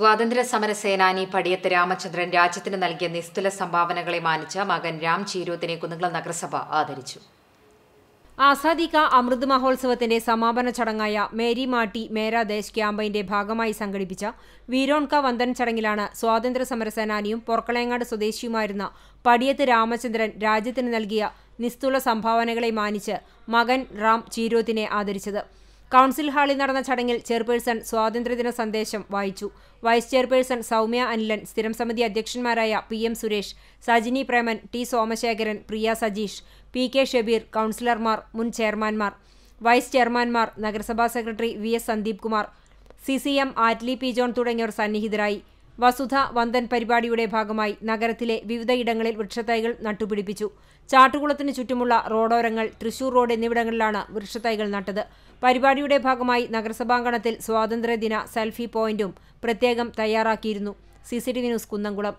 സ്വാതന്ത്ര്യ സമര സേനാനി പടിയത്ത് രാമചന്ദ്രൻ രാജ്യത്തിന് നൽകിയ നിസ്തുല സംഭാവനകളെ മാനിച്ച മകൻ രാം ചീരൂത്തിനെ കുന്നുകുളം നഗരസഭ ആദരിച്ചു ആസാദി കാ അമൃത് മഹോത്സവത്തിന്റെ സമാപന ചടങ്ങായ മേരി മാട്ടി മേരാ ദേശ് ക്യാമ്പയിന്റെ ഭാഗമായി സംഘടിപ്പിച്ച വീരോൺക വന്ദൻ ചടങ്ങിലാണ് സ്വാതന്ത്ര്യ സമരസേനാനിയും പൊർക്കളയങ്ങാട് സ്വദേശിയുമായിരുന്ന പടിയത്ത് രാമചന്ദ്രൻ രാജ്യത്തിന് നൽകിയ നിസ്തുല സംഭാവനകളെ മാനിച്ച് മകൻ റാം ചീരോത്തിനെ ആദരിച്ചത് കൗൺസിൽ ഹാളിൽ നടന്ന ചടങ്ങിൽ ചെയർപേഴ്സൺ സ്വാതന്ത്ര്യദിന സന്ദേശം വായിച്ചു വൈസ് ചെയർപേഴ്സൺ സൗമ്യ അനിലൻ സ്ഥിരം സമിതി അധ്യക്ഷന്മാരായ P M Suresh Sajini Preman T Somasekharan Priya Sajeesh P K Shabeer കൗൺസിലർമാർ മുൻ ചെയർമാൻമാർ വൈസ് ചെയർമാൻമാർ നഗരസഭാ secretary V S Sandeep Kumar C C M Attlee P John തുടങ്ങിയവർ സന്നിഹിതരായി വസുധ വന്ദൻ പരിപാടിയുടെ ഭാഗമായി നഗരത്തിലെ വിവിധയിടങ്ങളിൽ വൃക്ഷത്തൈകൾ നട്ടുപിടിപ്പിച്ചു ചാട്ടുകുളത്തിന് ചുറ്റുമുള്ള റോഡോരങ്ങൾ തൃശൂർ റോഡ് എന്നിവിടങ്ങളിലാണ് വൃക്ഷത്തൈകൾ നട്ടത് പരിപാടിയുടെ ഭാഗമായി നഗരസഭാങ്കണത്തിൽ സ്വാതന്ത്ര്യദിന സെൽഫി പോയിന്റും പ്രത്യേകം തയ്യാറാക്കിയിരുന്നു സി ന്യൂസ് കുന്നംകുളം